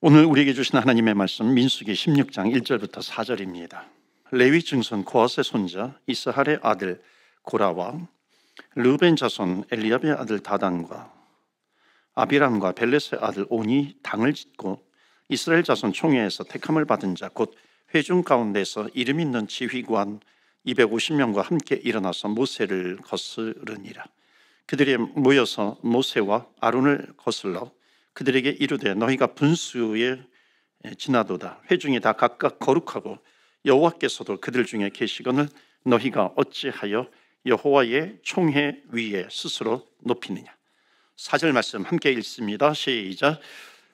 오늘 우리에게 주신 하나님의 말씀 민수기 16장 1절부터 4절입니다. 레위 증손 고아세 손자 이스할의 아들 고라와 르벤 자손 엘리압의 아들 다단과 아비람과 벨레스의 아들 온이 당을 짓고 이스라엘 자손 총회에서 택함을 받은 자 곧 회중 가운데서 이름 있는 지휘관 250명과 함께 일어나서 모세를 거스르니라. 그들이 모여서 모세와 아론을 거슬러 그들에게 이르되 너희가 분수에 지나도다 회중이 다 각각 거룩하고 여호와께서도 그들 중에 계시거늘 너희가 어찌하여 여호와의 총회 위에 스스로 높이느냐 사절 말씀 함께 읽습니다 시작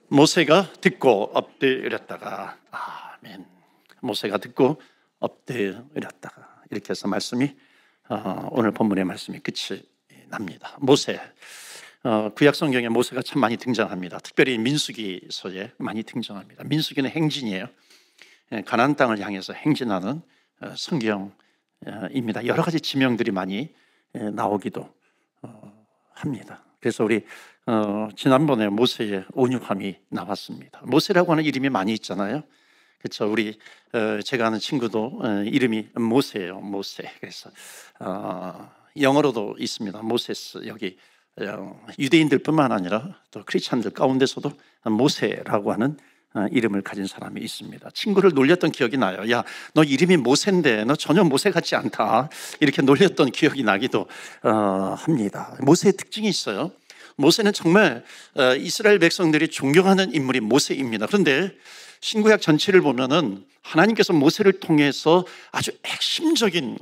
모세가 듣고 엎드렸다가 아멘 모세가 듣고 엎드렸다가 이렇게 해서 말씀이 어, 오늘 본문의 말씀이 끝이 납니다 모세 어, 구약 성경에 모세가 참 많이 등장합니다. 특별히 민수기서에 많이 등장합니다. 민수기는 행진이에요. 예, 가나안 땅을 향해서 행진하는 어, 성경입니다. 어, 여러 가지 지명들이 많이 예, 나오기도 어, 합니다. 그래서 우리 지난번에 모세의 온유함이 나왔습니다. 모세라고 하는 이름이 많이 있잖아요. 그렇죠. 우리 제가 아는 친구도 이름이 모세예요. 모세. 그래서 영어로도 있습니다. 모세스 여기 어, 유대인들뿐만 아니라 또크리스천들 가운데서도 모세라고 하는 어, 이름을 가진 사람이 있습니다. 친구를 놀렸던 기억이 나요. 야, 너 이름이 모세인데 너 전혀 모세 같지 않다. 이렇게 놀렸던 기억이 나기도 어, 합니다. 모세의 특징이 있어요. 모세는 정말 이스라엘 백성들이 존경하는 인물이 모세입니다. 그런데 신구약 전체를 보면은 하나님께서 모세를 통해서 아주 핵심적인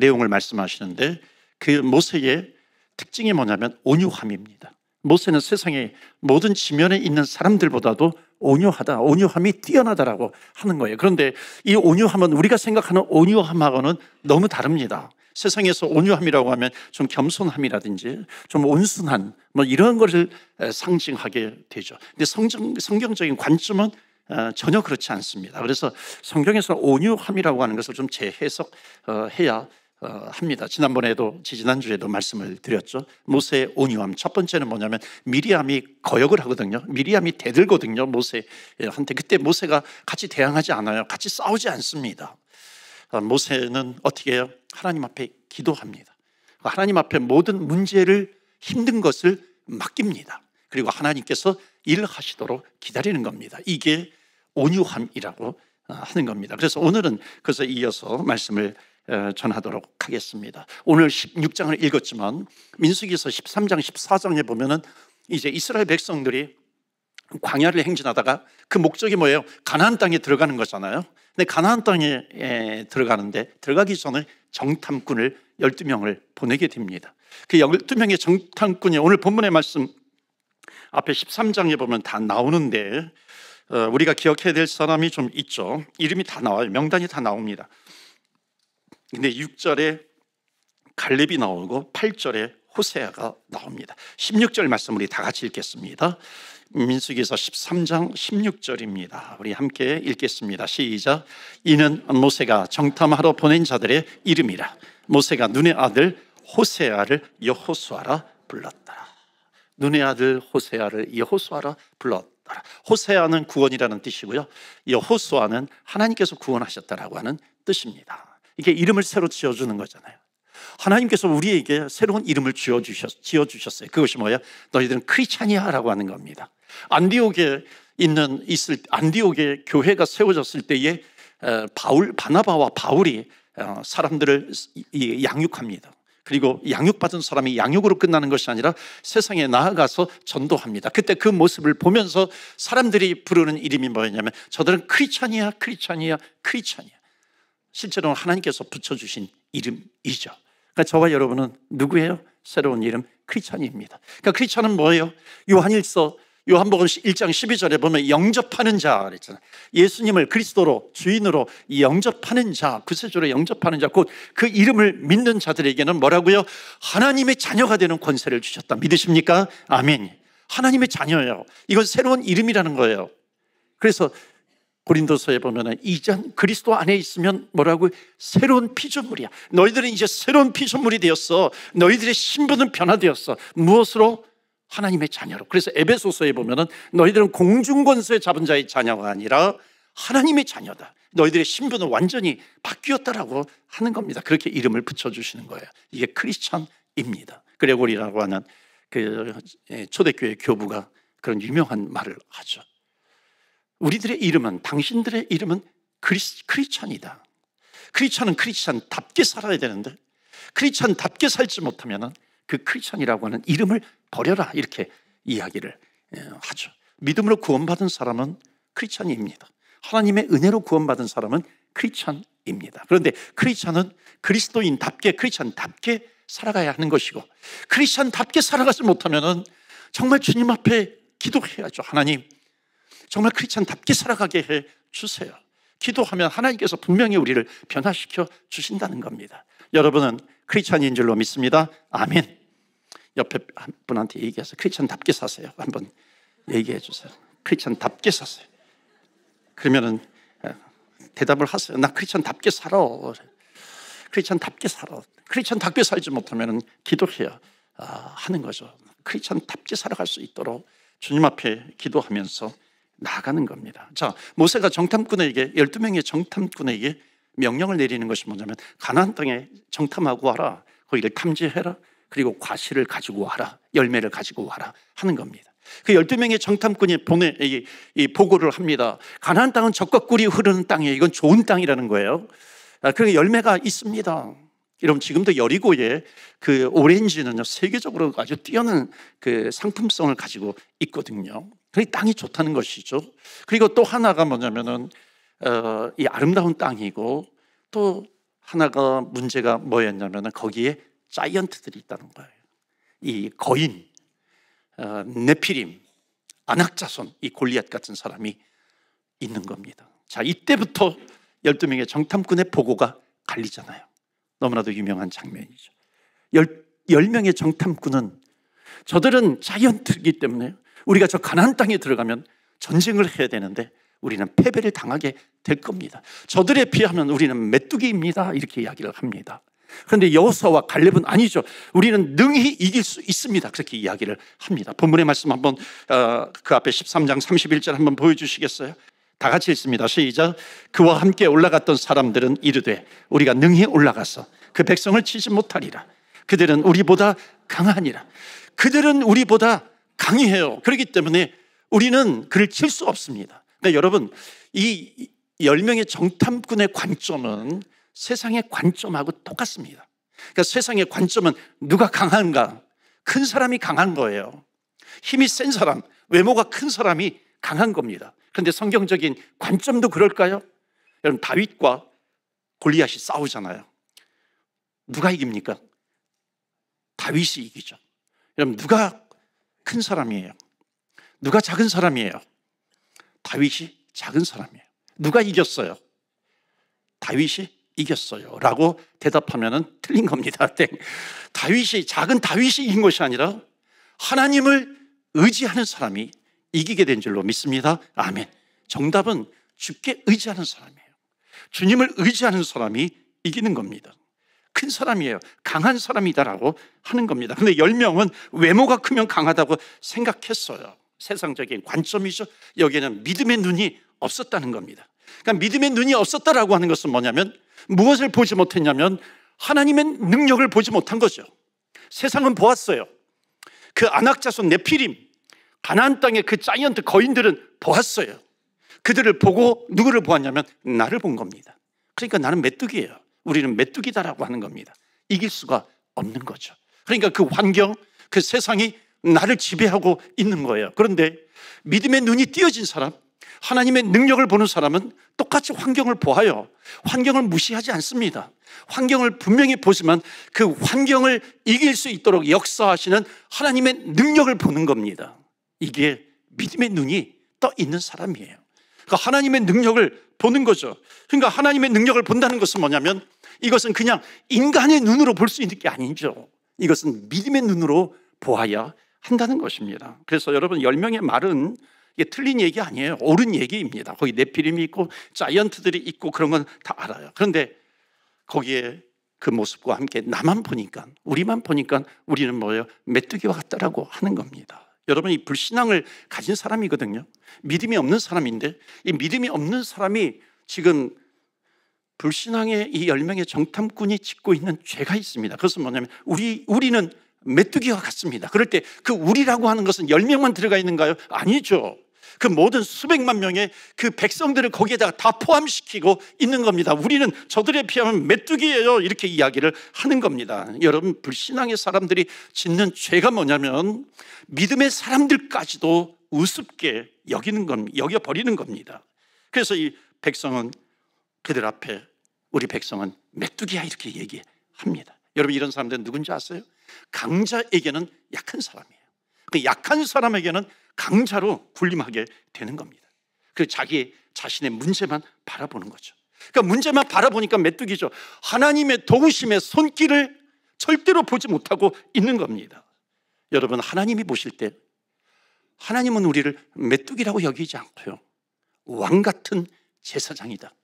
내용을 말씀하시는데 그 모세의 특징이 뭐냐면 온유함입니다. 모세는 세상의 모든 지면에 있는 사람들보다도 온유하다, 온유함이 뛰어나다라고 하는 거예요. 그런데 이 온유함은 우리가 생각하는 온유함하고는 너무 다릅니다. 세상에서 온유함이라고 하면 좀 겸손함이라든지 좀 온순한 뭐 이런 것을 상징하게 되죠. 근데 성경, 성경적인 관점은 어, 전혀 그렇지 않습니다. 그래서 성경에서 온유함이라고 하는 것을 좀 재해석해야 어, 어, 합니다. 지난번에도 지난주에도 지 말씀을 드렸죠. 모세의 온유함. 첫 번째는 뭐냐면 미리암이 거역을 하거든요. 미리암이 대들거든요. 모세한테 예, 그때 모세가 같이 대항하지 않아요. 같이 싸우지 않습니다. 어, 모세는 어떻게 해요? 하나님 앞에 기도합니다. 그 하나님 앞에 모든 문제를 힘든 것을 맡깁니다. 그리고 하나님께서 일하시도록 기다리는 겁니다. 이게 온유함이라고 어, 하는 겁니다. 그래서 오늘은 그래서 이어서 말씀을 전하도록 하겠습니다. 오늘 16장을 읽었지만 민수기서 13장 14장에 보면은 이제 이스라엘 백성들이 광야를 행진하다가 그 목적이 뭐예요? 가나안 땅에 들어가는 거잖아요. 근데 가나안 땅에 들어가는데 들어가기 전에 정탐꾼을 12명을 보내게 됩니다. 그 12명의 정탐꾼이 오늘 본문의 말씀 앞에 13장에 보면 다 나오는데 어, 우리가 기억해야 될 사람이 좀 있죠. 이름이 다 나와요. 명단이 다 나옵니다. 근데 6절에 갈렙이 나오고 8절에 호세아가 나옵니다. 16절 말씀 우리 다 같이 읽겠습니다. 민수기서 13장 16절입니다. 우리 함께 읽겠습니다. 시작. 이는 모세가 정탐하러 보낸 자들의 이름이라. 모세가 눈의 아들 호세아를 여호수아라 불렀다라 눈의 아들 호세아를 여호수아라 불렀다 호세아는 구원이라는 뜻이고요. 여호수아는 하나님께서 구원하셨다라고 하는 뜻입니다. 이게 이름을 새로 지어주는 거잖아요. 하나님께서 우리에게 새로운 이름을 지어주셨, 지어주셨어요. 그것이 뭐야 너희들은 크리찬이야라고 하는 겁니다. 안디옥에 있는 있을 안디옥에 교회가 세워졌을 때에 바울 바나바와 바울이 어, 사람들을 양육합니다. 그리고 양육받은 사람이 양육으로 끝나는 것이 아니라 세상에 나아가서 전도합니다. 그때 그 모습을 보면서 사람들이 부르는 이름이 뭐였냐면 저들은 크리찬이야, 크리찬이야, 크리찬이야. 실제로는 하나님께서 붙여주신 이름이죠. 그러니까 저와 여러분은 누구예요? 새로운 이름 크리스찬입니다. 그러니까 크리스찬은 뭐예요? 요한일서 요한복음 1장 12절에 보면 영접하는 자 그랬잖아요. 예수님을 그리스도로 주인으로 영접하는 자, 구세주로 영접하는 자, 곧 그 이름을 믿는 자들에게는 뭐라고요? 하나님의 자녀가 되는 권세를 주셨다. 믿으십니까? 아멘. 하나님의 자녀예요. 이건 새로운 이름이라는 거예요. 그래서 고린도서에 보면 이전 그리스도 안에 있으면 뭐라고 새로운 피조물이야. 너희들은 이제 새로운 피조물이 되었어. 너희들의 신분은 변화되었어. 무엇으로 하나님의 자녀로. 그래서 에베소서에 보면 너희들은 공중 권세의 잡은 자의 자녀가 아니라 하나님의 자녀다. 너희들의 신분은 완전히 바뀌었다라고 하는 겁니다. 그렇게 이름을 붙여 주시는 거예요. 이게 크리스천입니다. 그레고리라고 하는 그 예, 초대교회 교부가 그런 유명한 말을 하죠. 우리들의 이름은 당신들의 이름은 크리스, 크찬이다 크리찬은 스 크리찬답게 스 살아야 되는데 크리찬답게 스 살지 못하면 그 크리찬이라고 스 하는 이름을 버려라 이렇게 이야기를 예, 하죠. 믿음으로 구원받은 사람은 크리찬입니다. 스 하나님의 은혜로 구원받은 사람은 크리찬입니다. 스 그런데 크리찬은 스 그리스도인답게 크리찬답게 스 살아가야 하는 것이고 크리스천답게 살아가지 못하면 정말 주님 앞에 기도해야죠. 하나님, 정말 크리스천답게 살아가게 해 주세요. 기도하면 하나님께서 분명히 우리를 변화시켜 주신다는 겁니다. 여러분은 크리스천인 줄로 믿습니다. 아멘. 옆에 분한테 얘기해서 크리스천답게 사세요. 한번 얘기해 주세요. 크리스천답게 사세요. 그러면은 대답을 하세요. 나 크리스천답게 살아. 크리스천답게 살아. 크리스천답게 살지 못하면 기도해요. 아, 하는 거죠. 크리스천답게 살아갈 수 있도록 주님 앞에 기도하면서 나가는 겁니다. 자, 모세가 정탐꾼에게 12명의 정탐꾼에게 명령을 내리는 것이 뭐냐면 가나안 땅에 정탐하고 와라. 거기를 탐지해라. 그리고 과실을 가지고 와라. 열매를 가지고 와라 하는 겁니다. 그 12명의 정탐꾼이 보내 이, 이 보고를 합니다. 가나안 땅은 적과 꿀이 흐르는 땅이에요. 이건 좋은 땅이라는 거예요. 아, 그리고 열매가 있습니다. 여러분 지금도 여리고의 그 오렌지는요 세계적으로 아주 뛰어난 그 상품성을 가지고 있거든요. 그게 땅이 좋다는 것이죠. 그리고 또 하나가 뭐냐면은 어, 이 아름다운 땅이고 또 하나가 문제가 뭐였냐면은 거기에 자이언트들이 있다는 거예요. 이 거인, 어, 네피림, 안악자손, 이 골리앗 같은 사람이 있는 겁니다. 자, 이때부터 12명의 정탐꾼의 보고가 갈리잖아요. 너무나도 유명한 장면이죠. 10, 명의 정탐꾼은 저들은 자이언트이기 때문에 우리가 저 가나안 땅에 들어가면 전쟁을 해야 되는데 우리는 패배를 당하게 될 겁니다. 저들에 비하면 우리는 메뚜기입니다. 이렇게 이야기를 합니다. 그런데 여호사와 갈렙은 아니죠. 우리는 능히 이길 수 있습니다. 그렇게 이야기를 합니다. 본문의 말씀 한번 어, 그 앞에 13장 31절 한번 보여주시겠어요? 다 같이 읽습니다. 시작. 그와 함께 올라갔던 사람들은 이르되 우리가 능히 올라가서 그 백성을 치지 못하리라. 그들은 우리보다 강하니라. 그들은 우리보다 강해요. 그렇기 때문에 우리는 그를 칠 수 없습니다. 근데 그러니까 여러분, 이 10명의 정탐꾼의 관점은 세상의 관점하고 똑같습니다. 그러니까 세상의 관점은 누가 강한가? 큰 사람이 강한 거예요. 힘이 센 사람, 외모가 큰 사람이 강한 겁니다. 그런데 성경적인 관점도 그럴까요? 여러분, 다윗과 골리앗이 싸우잖아요. 누가 이깁니까? 다윗이 이기죠. 여러분, 누가 큰 사람이에요. 누가 작은 사람이에요? 다윗이 작은 사람이에요. 누가 이겼어요? 다윗이 이겼어요. 라고 대답하면 틀린 겁니다. 땡. 네. 다윗이, 작은 다윗이 이긴 것이 아니라 하나님을 의지하는 사람이 이기게 된 줄로 믿습니다. 아멘. 정답은 주게 의지하는 사람이에요. 주님을 의지하는 사람이 이기는 겁니다. 큰 사람이에요. 강한 사람이다라고 하는 겁니다. 근데 10명은 외모가 크면 강하다고 생각했어요. 세상적인 관점이죠. 여기에는 믿음의 눈이 없었다는 겁니다. 그러니까 믿음의 눈이 없었다라고 하는 것은 뭐냐면 무엇을 보지 못했냐면 하나님의 능력을 보지 못한 거죠. 세상은 보았어요. 그 안악자손 네피림, 가나안 땅의 그 자이언트 거인들은 보았어요. 그들을 보고 누구를 보았냐면 나를 본 겁니다. 그러니까 나는 메뚜기예요. 우리는 메뚜기다라고 하는 겁니다. 이길 수가 없는 거죠. 그러니까 그 환경, 그 세상이 나를 지배하고 있는 거예요. 그런데 믿음의 눈이 띄어진 사람, 하나님의 능력을 보는 사람은 똑같이 환경을 보아요. 환경을 무시하지 않습니다. 환경을 분명히 보지만 그 환경을 이길 수 있도록 역사하시는 하나님의 능력을 보는 겁니다. 이게 믿음의 눈이 떠 있는 사람이에요. 그러니까 하나님의 능력을 보는 거죠. 그러니까 하나님의 능력을 본다는 것은 뭐냐면 이것은 그냥 인간의 눈으로 볼 수 있는 게 아니죠. 이것은 믿음의 눈으로 보아야 한다는 것입니다. 그래서 여러분 1명의 말은 이게 틀린 얘기 아니에요. 옳은 얘기입니다. 거기 네피림이 있고 자이언트들이 있고 그런 건 다 알아요. 그런데 거기에 그 모습과 함께 나만 보니까 우리만 보니까 우리는 뭐예요? 메뚜기와 같다라고 하는 겁니다. 여러분이 불신앙을 가진 사람이거든요. 믿음이 없는 사람인데 이 믿음이 없는 사람이 지금 불신앙의 이 열명의 정탐꾼이 짓고 있는 죄가 있습니다. 그것은 뭐냐면 우리 우리는 메뚜기와 같습니다. 그럴 때 그 우리라고 하는 것은 열명만 들어가 있는가요? 아니죠. 그 모든 수백만 명의 그 백성들을 거기에다가 다 포함시키고 있는 겁니다. 우리는 저들에 비하면 메뚜기예요. 이렇게 이야기를 하는 겁니다. 여러분, 불신앙의 사람들이 짓는 죄가 뭐냐면 믿음의 사람들까지도 우습게 여기는 겁, 여겨버리는 겁니다. 그래서 이 백성은 그들 앞에 우리 백성은 메뚜기야 이렇게 얘기합니다. 여러분 이런 사람들은 누군지 아세요? 강자에게는 약한 사람이에요. 그 약한 사람에게는 강자로 군림하게 되는 겁니다. 그 자기 자신의 문제만 바라보는 거죠. 그러니까 문제만 바라보니까 메뚜기죠. 하나님의 도우심의 손길을 절대로 보지 못하고 있는 겁니다. 여러분 하나님이 보실 때 하나님은 우리를 메뚜기라고 여기지 않고요. 왕 같은 제사장이다.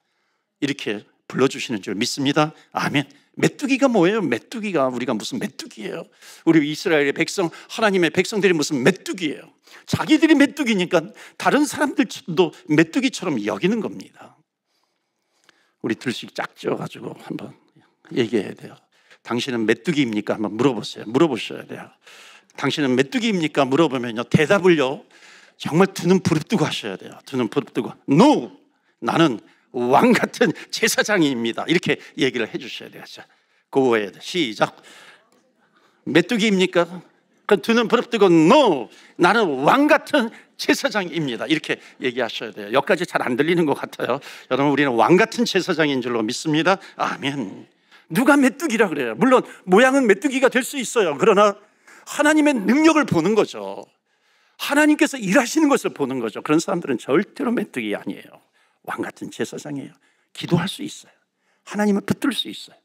이렇게 불러주시는 줄 믿습니다. 아멘. 메뚜기가 뭐예요? 메뚜기가 우리가 무슨 메뚜기예요? 우리 이스라엘의 백성, 하나님의 백성들이 무슨 메뚜기예요? 자기들이 메뚜기니까 다른 사람들도 메뚜기처럼 여기는 겁니다. 우리 둘씩 짝지어가지고 한번 얘기해야 돼요. 당신은 메뚜기입니까? 한번 물어보세요. 물어보셔야 돼요. 당신은 메뚜기입니까? 물어보면요. 대답을요. 정말 두 눈 부릅뜨고 하셔야 돼요. 두 눈 부릅뜨고. No! 나는 왕 같은 제사장입니다. 이렇게 얘기를 해 주셔야 되겠죠. 고해야 돼. 시작. 메뚜기입니까? 그 두는 부럽뜨고 no 나는 왕 같은 제사장입니다 이렇게 얘기하셔야 돼요 여기까지 잘 안 들리는 것 같아요 여러분 우리는 왕 같은 제사장인 줄로 믿습니다 아멘 누가 메뚜기라 그래요 물론 모양은 메뚜기가 될 수 있어요 그러나 하나님의 능력을 보는 거죠 하나님께서 일하시는 것을 보는 거죠 그런 사람들은 절대로 메뚜기 아니에요 왕같은 제사장이에요. 기도할 수 있어요. 하나님을 붙들 수 있어요.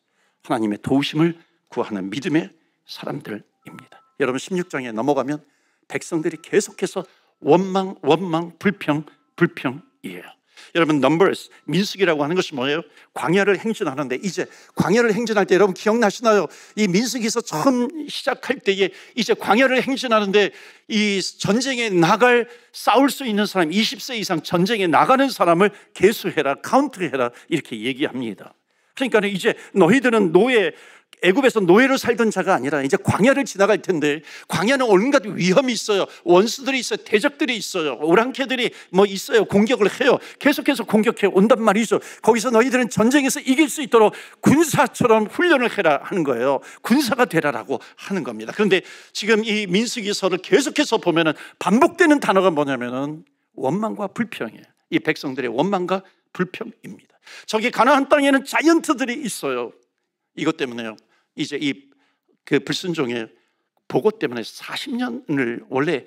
하나님의 도우심을 구하는 믿음의 사람들입니다. 여러분 16장에 넘어가면 백성들이 계속해서 원망, 원망, 불평, 불평이에요. 여러분 넘버스 민숙이라고 하는 것이 뭐예요? 광야를 행진하는데 이제 광야를 행진할 때 여러분 기억나시나요? 이 민숙이서 처음 시작할 때에 이제 광야를 행진하는데 이 전쟁에 나갈 싸울 수 있는 사람 20세 이상 전쟁에 나가는 사람을 개수해라 카운트해라 이렇게 얘기합니다. 그러니까 이제 너희들은 노예 애굽에서 노예로 살던 자가 아니라 이제 광야를 지나갈 텐데 광야는 온갖 위험이 있어요. 원수들이 있어요. 대적들이 있어요. 오랑캐들이 뭐 있어요. 공격을 해요. 계속해서 공격해 온단 말이죠. 거기서 너희들은 전쟁에서 이길 수 있도록 군사처럼 훈련을 해라 하는 거예요. 군사가 되라라고 하는 겁니다. 그런데 지금 이 민수기서를 계속해서 보면은 반복되는 단어가 뭐냐면은 원망과 불평이에요. 이 백성들의 원망과 불평입니다. 저기 가나안 땅에는 자이언트들이 있어요. 이것 때문에요. 이제 이 그 불순종의 보고 때문에 40년을 원래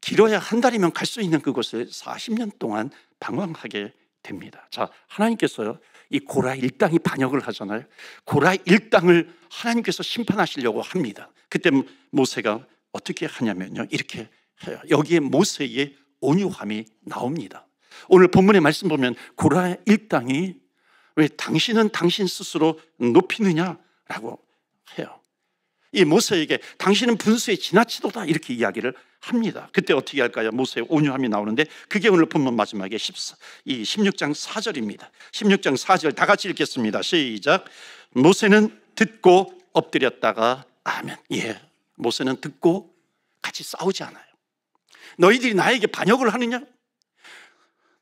길어야 한 달이면 갈 수 있는 그곳을 40년 동안 방황하게 됩니다. 자, 하나님께서이 고라 일당이 반역을 하잖아요. 고라 일당을 하나님께서 심판하시려고 합니다. 그때 모세가 어떻게 하냐면요, 이렇게 해요. 여기에 모세의 온유함이 나옵니다. 오늘 본문의 말씀 보면 고라 일당이 왜 당신은 당신 스스로 높이느냐라고 해요. 이 모세에게 당신은 분수에 지나치도다 이렇게 이야기를 합니다. 그때 어떻게 할까요? 모세의 온유함이 나오는데 그게 오늘 본문 마지막에 14, 이 16장 4절입니다. 16장 4절 다 같이 읽겠습니다. 시작. 모세는 듣고 엎드렸다가 아멘. 예. 모세는 듣고 같이 싸우지 않아요. 너희들이 나에게 반역을 하느냐?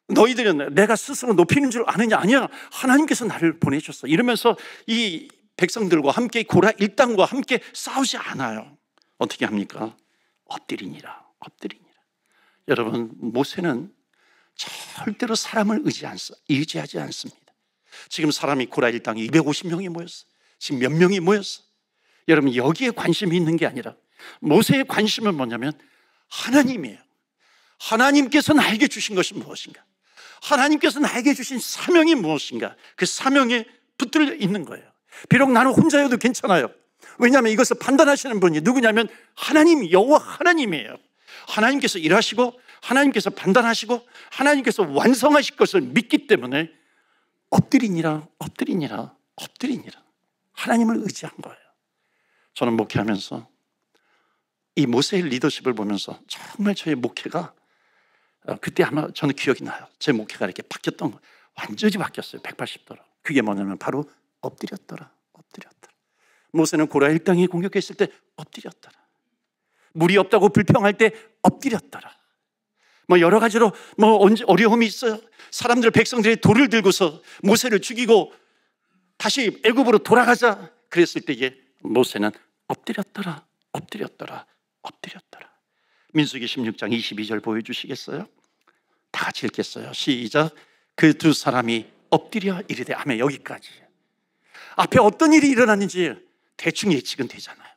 너희들은 내가 스스로 높이는 줄 아느냐? 아니야. 하나님께서 나를 보내셨어. 이러면서 이 백성들과 함께 고라 일당과 함께 싸우지 않아요. 어떻게 합니까? 엎드리니라. 엎드리니라. 여러분 모세는 절대로 사람을 의지하지 않습니다. 지금 사람이 고라 일당 250명이 모였어. 지금 몇 명이 모였어. 여러분 여기에 관심이 있는 게 아니라 모세의 관심은 뭐냐면 하나님이에요. 하나님께서 나에게 주신 것이 무엇인가? 하나님께서 나에게 주신 사명이 무엇인가? 그 사명에 붙들려 있는 거예요. 비록 나는 혼자여도 괜찮아요. 왜냐하면 이것을 판단하시는 분이 누구냐면 하나님, 여호와 하나님이에요. 하나님께서 일하시고 하나님께서 판단하시고 하나님께서 완성하실 것을 믿기 때문에 엎드리니라, 엎드리니라, 엎드리니라. 하나님을 의지한 거예요. 저는 목회하면서 이 모세의 리더십을 보면서 정말 저의 목회가 어, 그때 아마 저는 기억이 나요. 제 목회가 이렇게 바뀌었던 거 완전히 바뀌었어요. 180도로. 그게 뭐냐면 바로 엎드렸더라. 엎드렸더라. 모세는 고라 일당이 공격했을 때 엎드렸더라. 물이 없다고 불평할 때 엎드렸더라. 뭐 여러 가지로 뭐 언제 어려움이 있어요. 사람들 백성들이 돌을 들고서 모세를 죽이고 다시 애굽으로 돌아가자 그랬을 때에 모세는 엎드렸더라. 엎드렸더라. 엎드렸더라. 민수기 16장 22절 보여주시겠어요? 다 같이 읽겠어요. 시작. 그 두 사람이 엎드려 이르되 아멘 여기까지. 앞에 어떤 일이 일어났는지 대충 예측은 되잖아요.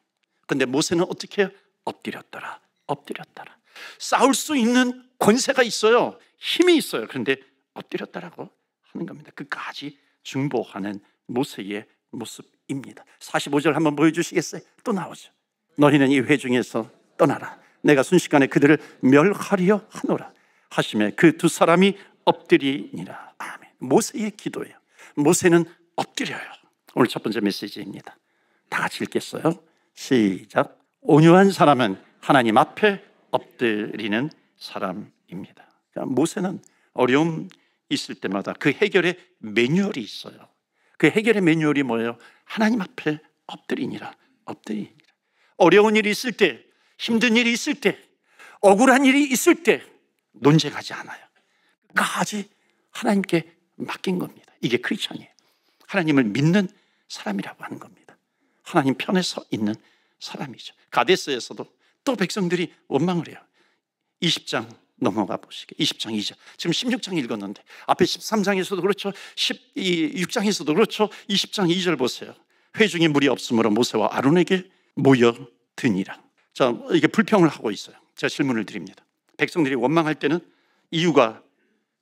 근데 모세는 어떻게 엎드렸더라. 엎드렸더라. 싸울 수 있는 권세가 있어요. 힘이 있어요. 그런데 엎드렸다라고 하는 겁니다. 끝까지 중보하는 모세의 모습입니다. 45절 한번 보여주시겠어요? 또 나오죠. 너희는 이 회중에서 떠나라. 내가 순식간에 그들을 멸하려 하노라. 하심에 그 두 사람이 엎드리니라. 아멘. 모세의 기도예요. 모세는 엎드려요. 오늘 첫 번째 메시지입니다. 다 같이 읽겠어요? 시작. 온유한 사람은 하나님 앞에 엎드리는 사람입니다. 그러니까 모세는 어려움 있을 때마다 그 해결의 매뉴얼이 있어요. 그 해결의 매뉴얼이 뭐예요? 하나님 앞에 엎드리니라. 엎드리니라. 어려운 일이 있을 때, 힘든 일이 있을 때, 억울한 일이 있을 때 논쟁하지 않아요. 끝까지 하나님께 맡긴 겁니다. 이게 크리스천이에요. 하나님을 믿는 사람이라고 하는 겁니다. 하나님 편에서 있는 사람이죠. 가데스에서도 또 백성들이 원망을 해요. 20장 넘어가 보시게. 20장 2절. 지금 16장 읽었는데 앞에 13장에서도 그렇죠. 16장에서도 그렇죠. 20장 2절 보세요. 회중에 물이 없으므로 모세와 아론에게 모여드니라. 자, 이게 불평을 하고 있어요. 제가 질문을 드립니다. 백성들이 원망할 때는 이유가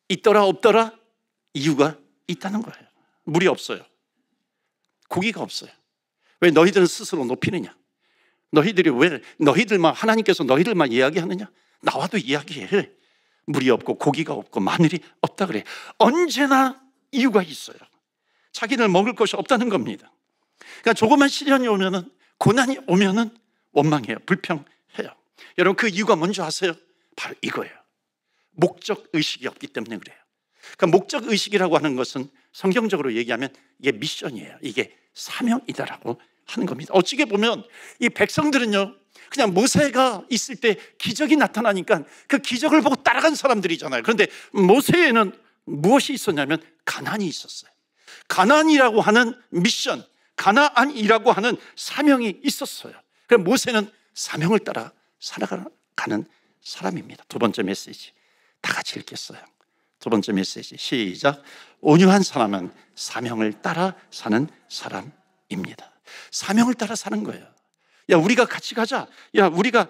있더라 없더라 이유가 있다는 거예요. 물이 없어요. 고기가 없어요. 왜 너희들은 스스로 높이느냐? 너희들이 왜 너희들만 하나님께서 너희들만 이야기하느냐? 나와도 이야기해. 물이 없고 고기가 없고 마늘이 없다 그래. 언제나 이유가 있어요. 자기들 먹을 것이 없다는 겁니다. 그러니까 조그만 시련이 오면은 고난이 오면은 원망해요. 불평해요. 여러분 그 이유가 뭔지 아세요? 바로 이거예요. 목적 의식이 없기 때문에 그래요. 그러니까 목적 의식이라고 하는 것은 성경적으로 얘기하면 이게 미션이에요. 이게 사명이다라고 하는 겁니다. 어찌게 보면 이 백성들은요, 그냥 모세가 있을 때 기적이 나타나니까 그 기적을 보고 따라간 사람들이잖아요. 그런데 모세에는 무엇이 있었냐면 가난이 있었어요. 가난이라고 하는 미션, 가나안이라고 하는 사명이 있었어요. 그래 모세는 사명을 따라 살아가는 사람입니다. 두 번째 메시지. 다 같이 읽겠어요. 첫 번째 메시지 시작. 온유한 사람은 사명을 따라 사는 사람입니다. 사명을 따라 사는 거예요. 야, 우리가 같이 가자. 야, 우리가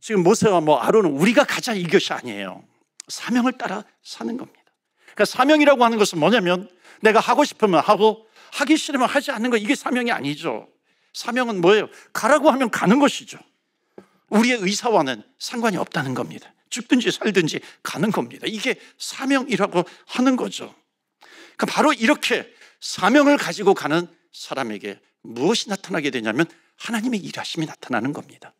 지금 모세와 뭐 아론은 우리가 가자 이것이 아니에요. 사명을 따라 사는 겁니다. 그러니까 사명이라고 하는 것은 뭐냐면 내가 하고 싶으면 하고 하기 싫으면 하지 않는 거 이게 사명이 아니죠. 사명은 뭐예요? 가라고 하면 가는 것이죠. 우리의 의사와는 상관이 없다는 겁니다. 죽든지 살든지 가는 겁니다. 이게 사명이라고 하는 거죠. 그 바로 이렇게 사명을 가지고 가는 사람에게 무엇이 나타나게 되냐면 하나님의 일하심이 나타나는 겁니다.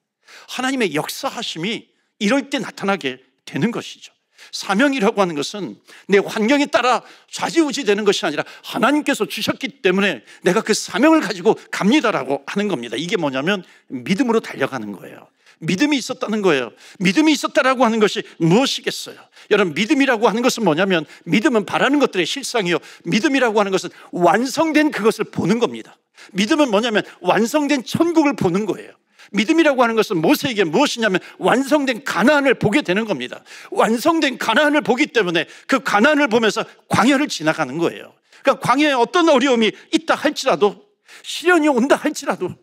하나님의 역사하심이 이럴 때 나타나게 되는 것이죠. 사명이라고 하는 것은 내 환경에 따라 좌지우지 되는 것이 아니라 하나님께서 주셨기 때문에 내가 그 사명을 가지고 갑니다라고 하는 겁니다. 이게 뭐냐면 믿음으로 달려가는 거예요. 믿음이 있었다는 거예요. 믿음이 있었다라고 하는 것이 무엇이겠어요? 여러분, 믿음이라고 하는 것은 뭐냐면 믿음은 바라는 것들의 실상이요. 믿음이라고 하는 것은 완성된 그것을 보는 겁니다. 믿음은 뭐냐면 완성된 천국을 보는 거예요. 믿음이라고 하는 것은 모세에게 무엇이냐면 완성된 가난을 보게 되는 겁니다. 완성된 가난을 보기 때문에 그가난을 보면서 광야를 지나가는 거예요. 그러니까 광야에 어떤 어려움이 있다 할지라도 시련이 온다 할지라도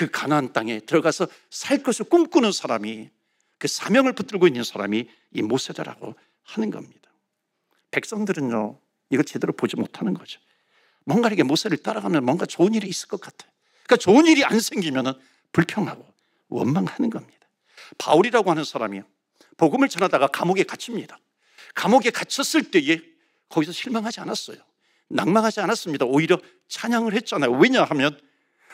그 가나안 땅에 들어가서 살 것을 꿈꾸는 사람이 그 사명을 붙들고 있는 사람이 이모세자라고 하는 겁니다. 백성들은요 이걸 제대로 보지 못하는 거죠. 뭔가 이렇게 모세를 따라가면 뭔가 좋은 일이 있을 것 같아. 그러니까 좋은 일이 안 생기면은 불평하고 원망하는 겁니다. 바울이라고 하는 사람이요 복음을 전하다가 감옥에 갇힙니다. 감옥에 갇혔을 때에 거기서 실망하지 않았어요. 낙망하지 않았습니다. 오히려 찬양을 했잖아요. 왜냐하면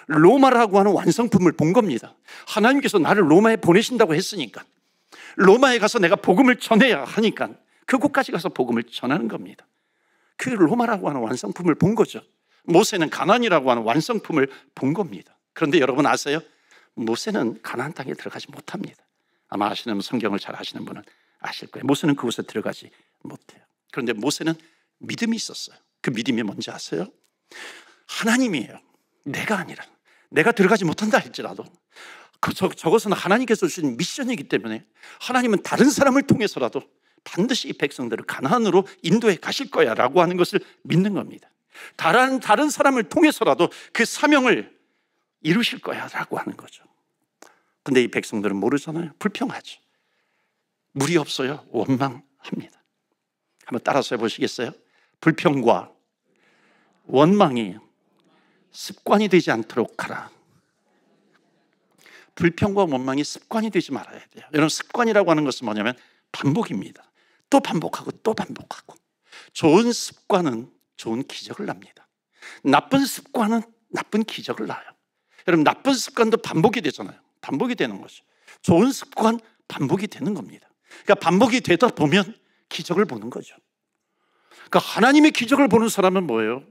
로마라고 하는 완성품을 본 겁니다. 하나님께서 나를 로마에 보내신다고 했으니까. 로마에 가서 내가 복음을 전해야 하니까 그곳까지 가서 복음을 전하는 겁니다. 그 로마라고 하는 완성품을 본 거죠. 모세는 가난이라고 하는 완성품을 본 겁니다. 그런데 여러분 아세요? 모세는 가난안 땅에 들어가지 못합니다. 아마 아시는 성경을 잘 아시는 분은 아실 거예요. 모세는 그곳에 들어가지 못해요. 그런데 모세는 믿음이 있었어요. 그 믿음이 뭔지 아세요? 하나님이에요. 내가 아니라 내가 들어가지 못한다 할지라도 그, 저, 저것은 하나님께서 주신 미션이기 때문에 하나님은 다른 사람을 통해서라도 반드시 이 백성들을 가난으로 인도해 가실 거야 라고 하는 것을 믿는 겁니다. 다른, 다른 사람을 통해서라도 그 사명을 이루실 거야 라고 하는 거죠. 근데 이 백성들은 모르잖아요. 불평하지 물이 없어요. 원망합니다. 한번 따라서 해보시겠어요? 불평과 원망이 습관이 되지 않도록 하라. 불평과 원망이 습관이 되지 말아야 돼요. 여러분 습관이라고 하는 것은 뭐냐면 반복입니다. 또 반복하고 또 반복하고. 좋은 습관은 좋은 기적을 납니다. 나쁜 습관은 나쁜 기적을 낳아요. 여러분 나쁜 습관도 반복이 되잖아요. 반복이 되는 거죠. 좋은 습관 반복이 되는 겁니다. 그러니까 반복이 되다 보면 기적을 보는 거죠. 그러니까 하나님의 기적을 보는 사람은 뭐예요?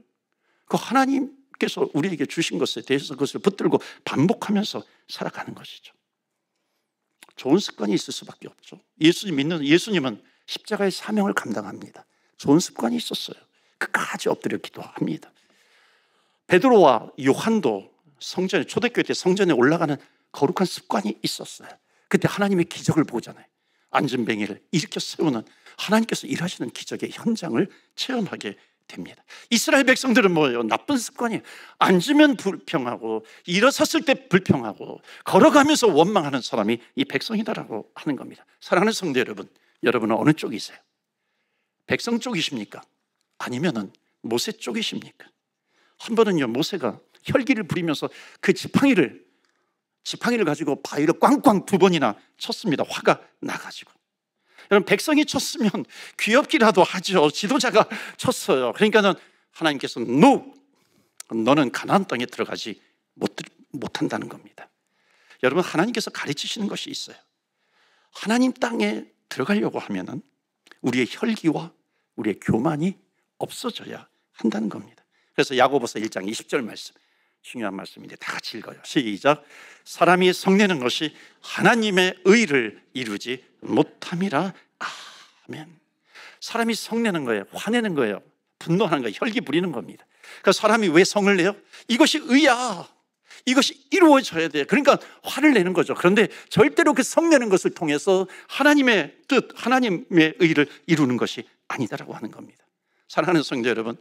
그 하나님 께서 우리에게 주신 것에 대해서 그것을 붙들고 반복하면서 살아가는 것이죠. 좋은 습관이 있을 수밖에 없죠. 예수님 믿는 예수님은 십자가의 사명을 감당합니다. 좋은 습관이 있었어요. 끝까지 엎드려 기도합니다. 베드로와 요한도 성전에 초대교회 때 성전에 올라가는 거룩한 습관이 있었어요. 그때 하나님의 기적을 보잖아요. 앉은 뱅이를 일으켜 세우는 하나님께서 일하시는 기적의 현장을 체험하게 됩니다. 이스라엘 백성들은 뭐예요? 나쁜 습관이 앉으면 불평하고 일어섰을 때 불평하고 걸어가면서 원망하는 사람이 이 백성이다라고 하는 겁니다. 사랑하는 성도 여러분, 여러분은 어느 쪽이세요? 백성 쪽이십니까? 아니면은 모세 쪽이십니까? 한 번은요 모세가 혈기를 부리면서 그 지팡이를 지팡이를 가지고 바위를 꽝꽝 두 번이나 쳤습니다. 화가 나가지고 여러분 백성이 쳤으면 귀엽기라도 하죠. 지도자가 쳤어요. 그러니까는 하나님께서 n 너는 가나안 땅에 들어가지 못, 못한다는 겁니다. 여러분 하나님께서 가르치시는 것이 있어요. 하나님 땅에 들어가려고 하면은 우리의 혈기와 우리의 교만이 없어져야 한다는 겁니다. 그래서 야고보서 1장 20절 말씀. 중요한 말씀인데 다 같이 읽어요. 시작. 사람이 성내는 것이 하나님의 의를 이루지 못함이라. 아멘. 사람이 성내는 거예요. 화내는 거예요. 분노하는 거예요. 혈기 부리는 겁니다. 그러니까 사람이 왜 성을 내요? 이것이 의야. 이것이 이루어져야 돼. 그러니까 화를 내는 거죠. 그런데 절대로 그 성내는 것을 통해서 하나님의 뜻, 하나님의 의를 이루는 것이 아니다라고 하는 겁니다. 사랑하는 성자 여러분,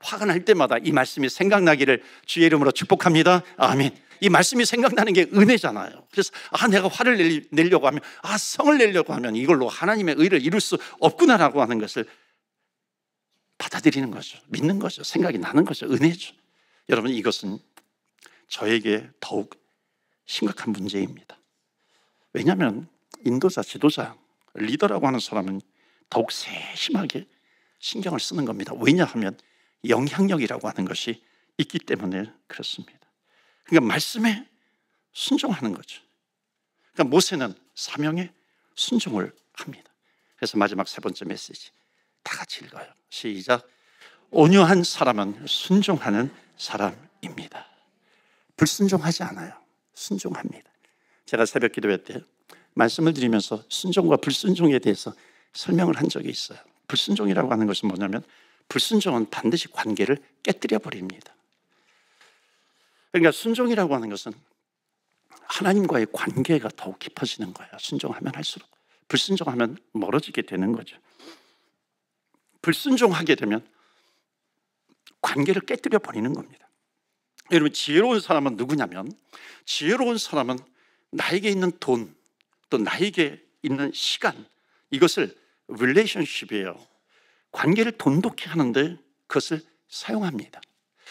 화가 날 때마다 이 말씀이 생각나기를 주의 이름으로 축복합니다. 아멘. 이 말씀이 생각나는 게 은혜잖아요. 그래서 아 내가 화를 내려고 하면 아 성을 내려고 하면 이걸로 하나님의 의를 이룰 수 없구나라고 하는 것을 받아들이는 거죠. 믿는 거죠. 생각이 나는 거죠. 은혜죠. 여러분 이것은 저에게 더욱 심각한 문제입니다. 왜냐하면 인도자, 지도자, 리더라고 하는 사람은 더욱 세심하게 신경을 쓰는 겁니다. 왜냐하면 영향력이라고 하는 것이 있기 때문에 그렇습니다. 그러니까 말씀에 순종하는 거죠. 그러니까 모세는 사명에 순종을 합니다. 그래서 마지막 세 번째 메시지 다 같이 읽어요. 시작. 온유한 사람은 순종하는 사람입니다. 불순종하지 않아요. 순종합니다. 제가 새벽 기도회 때 말씀을 드리면서 순종과 불순종에 대해서 설명을 한 적이 있어요. 불순종이라고 하는 것은 뭐냐면 불순종은 반드시 관계를 깨뜨려 버립니다. 그러니까 순종이라고 하는 것은 하나님과의 관계가 더욱 깊어지는 거예요. 순종하면 할수록. 불순종하면 멀어지게 되는 거죠. 불순종하게 되면 관계를 깨뜨려 버리는 겁니다. 여러분, 지혜로운 사람은 누구냐면, 지혜로운 사람은 나에게 있는 돈, 또 나에게 있는 시간, 이것을 릴레이션십이에요. 관계를 돈독히 하는데 그것을 사용합니다.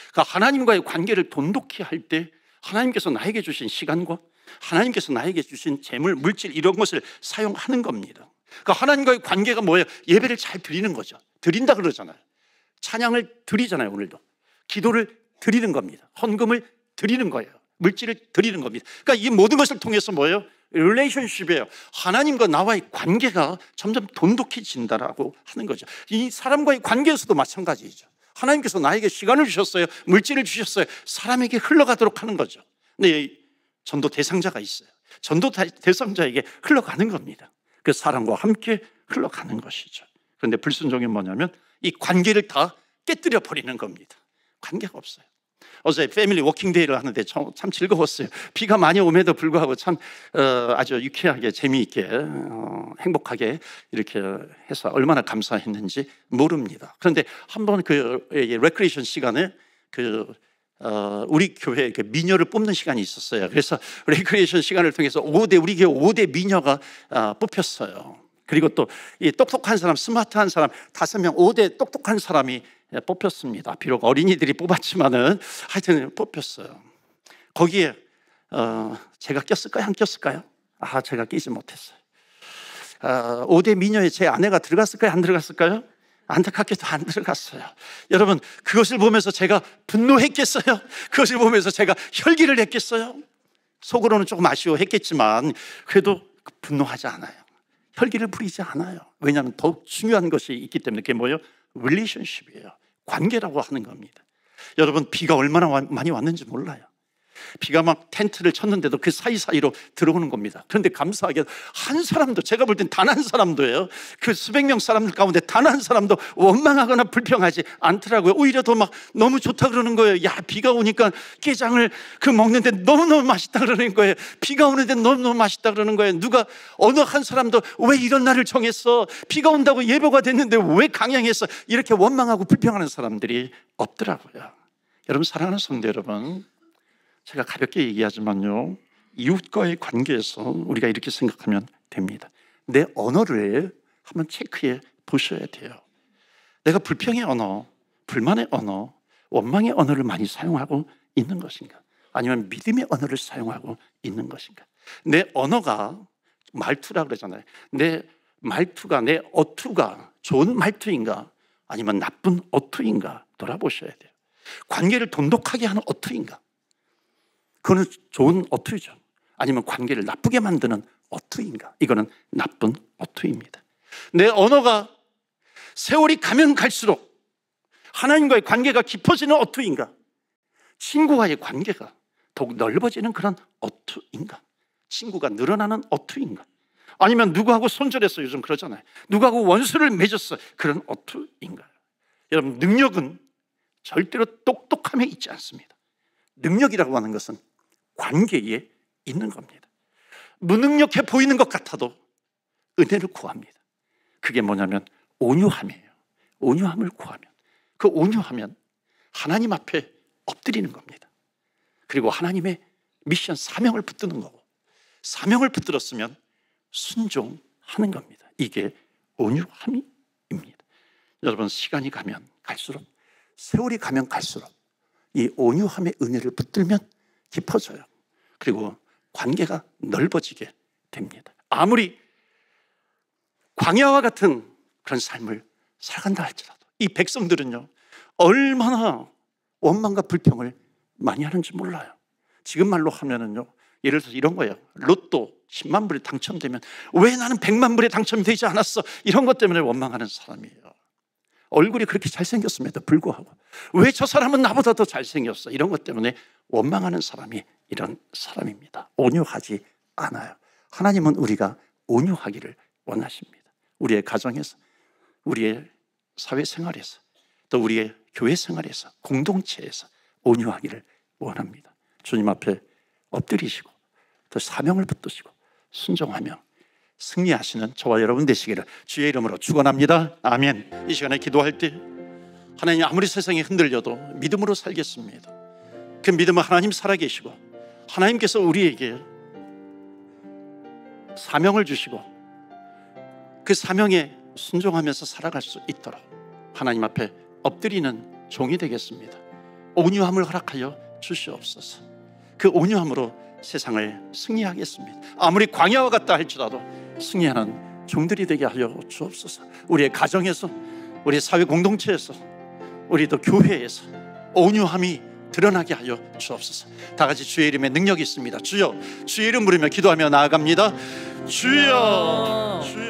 그러니까 하나님과의 관계를 돈독히 할 때 하나님께서 나에게 주신 시간과 하나님께서 나에게 주신 재물, 물질 이런 것을 사용하는 겁니다. 그러니까 하나님과의 관계가 뭐예요? 예배를 잘 드리는 거죠. 드린다 그러잖아요. 찬양을 드리잖아요, 오늘도. 기도를 드리는 겁니다. 헌금을 드리는 거예요. 물질을 드리는 겁니다. 그러니까 이 모든 것을 통해서 뭐예요? 릴레이션십이에요. 하나님과 나와의 관계가 점점 돈독해진다라고 하는 거죠. 이 사람과의 관계에서도 마찬가지죠. 하나님께서 나에게 시간을 주셨어요. 물질을 주셨어요. 사람에게 흘러가도록 하는 거죠. 근데 전도 대상자가 있어요. 전도 대상자에게 흘러가는 겁니다. 그 사람과 함께 흘러가는 것이죠. 그런데 불순종이 뭐냐면 이 관계를 다 깨뜨려 버리는 겁니다. 관계가 없어요. 어제 패밀리 워킹데이를 하는데 참, 참 즐거웠어요. 비가 많이 오에도 불구하고 참 어, 아주 유쾌하게 재미있게 어, 행복하게 이렇게 해서 얼마나 감사했는지 모릅니다. 그런데 한번 그레크리에이션 예, 예, 시간에 그 어, 우리 교회 그 미녀를 뽑는 시간이 있었어요. 그래서 레크리에이션 시간을 통해서 5대 우리 교회 5대 미녀가 어, 뽑혔어요. 그리고 또이 똑똑한 사람, 스마트한 사람 5명 5대 똑똑한 사람이 예, 뽑혔습니다. 비록 어린이들이 뽑았지만은 하여튼 뽑혔어요. 거기에 어, 제가 꼈을까요? 안 꼈을까요? 아, 제가 끼지 못했어요. 어, 아, 5대 미녀에 제 아내가 들어갔을까요? 안 들어갔을까요? 안타깝게도 안 들어갔어요. 여러분, 그것을 보면서 제가 분노했겠어요? 그것을 보면서 제가 혈기를 냈겠어요 속으로는 조금 아쉬워했겠지만, 그래도 분노하지 않아요. 혈기를 부리지 않아요. 왜냐하면 더욱 중요한 것이 있기 때문에 그게 뭐예요? 릴레션십이에요 관계라고 하는 겁니다. 여러분 비가 얼마나 많이 왔는지 몰라요. 비가 막 텐트를 쳤는데도 그 사이사이로 들어오는 겁니다. 그런데 감사하게 한 사람도 제가 볼 땐 단 한 사람도예요. 그 수백 명 사람들 가운데 단 한 사람도 원망하거나 불평하지 않더라고요. 오히려 더 막 너무 좋다 그러는 거예요. 야 비가 오니까 깨장을 그 먹는데 너무너무 맛있다 그러는 거예요. 비가 오는데 너무너무 맛있다 그러는 거예요. 누가 어느 한 사람도 왜 이런 날을 정했어? 비가 온다고 예보가 됐는데 왜 강행했어? 이렇게 원망하고 불평하는 사람들이 없더라고요. 여러분 사랑하는 성도 여러분 제가 가볍게 얘기하지만요. 이웃과의 관계에서 우리가 이렇게 생각하면 됩니다. 내 언어를 한번 체크해 보셔야 돼요. 내가 불평의 언어, 불만의 언어, 원망의 언어를 많이 사용하고 있는 것인가? 아니면 믿음의 언어를 사용하고 있는 것인가? 내 언어가 말투라 그러잖아요. 내 말투가, 내 어투가 좋은 말투인가? 아니면 나쁜 어투인가? 돌아보셔야 돼요. 관계를 돈독하게 하는 어투인가? 그거는 좋은 어투이죠. 아니면 관계를 나쁘게 만드는 어투인가? 이거는 나쁜 어투입니다. 내 언어가 세월이 가면 갈수록 하나님과의 관계가 깊어지는 어투인가? 친구와의 관계가 더욱 넓어지는 그런 어투인가? 친구가 늘어나는 어투인가? 아니면 누구하고 손절했어 요즘 그러잖아요. 누구하고 원수를 맺었어 그런 어투인가? 여러분 능력은 절대로 똑똑함에 있지 않습니다. 능력이라고 하는 것은 관계에 있는 겁니다. 무능력해 보이는 것 같아도 은혜를 구합니다. 그게 뭐냐면 온유함이에요. 온유함을 구하면. 그 온유하면 하나님 앞에 엎드리는 겁니다. 그리고 하나님의 미션 사명을 붙드는 거고 사명을 붙들었으면 순종하는 겁니다. 이게 온유함입니다. 여러분 시간이 가면 갈수록 세월이 가면 갈수록 이 온유함의 은혜를 붙들면 깊어져요. 그리고 관계가 넓어지게 됩니다. 아무리 광야와 같은 그런 삶을 살아간다 할지라도 이 백성들은요, 얼마나 원망과 불평을 많이 하는지 몰라요. 지금 말로 하면은요, 예를 들어서 이런 거예요. 로또 10만 불이 당첨되면 왜 나는 100만 불에 당첨되지 않았어? 이런 것 때문에 원망하는 사람이에요. 얼굴이 그렇게 잘생겼음에도 불구하고 왜 저 사람은 나보다 더 잘생겼어? 이런 것 때문에 원망하는 사람이 이런 사람입니다. 온유하지 않아요. 하나님은 우리가 온유하기를 원하십니다. 우리의 가정에서, 우리의 사회생활에서, 또 우리의 교회생활에서, 공동체에서 온유하기를 원합니다. 주님 앞에 엎드리시고, 또 사명을 붙드시고, 순종하며 승리하시는 저와 여러분 되시기를 주의 이름으로 축원합니다. 아멘. 이 시간에 기도할 때 하나님 아무리 세상이 흔들려도 믿음으로 살겠습니다. 그 믿음은 하나님 살아계시고 하나님께서 우리에게 사명을 주시고 그 사명에 순종하면서 살아갈 수 있도록 하나님 앞에 엎드리는 종이 되겠습니다. 온유함을 허락하여 주시옵소서. 그 온유함으로 세상을 승리하겠습니다. 아무리 광야와 같다 할지라도 승리하는 종들이 되게 하여 주옵소서. 우리의 가정에서, 우리 사회 공동체에서, 우리도 교회에서 온유함이 드러나게 하여 주옵소서. 다 같이 주의 이름에 능력이 있습니다. 주여, 주의 이름 부르며 기도하며 나아갑니다. 주여. 주여.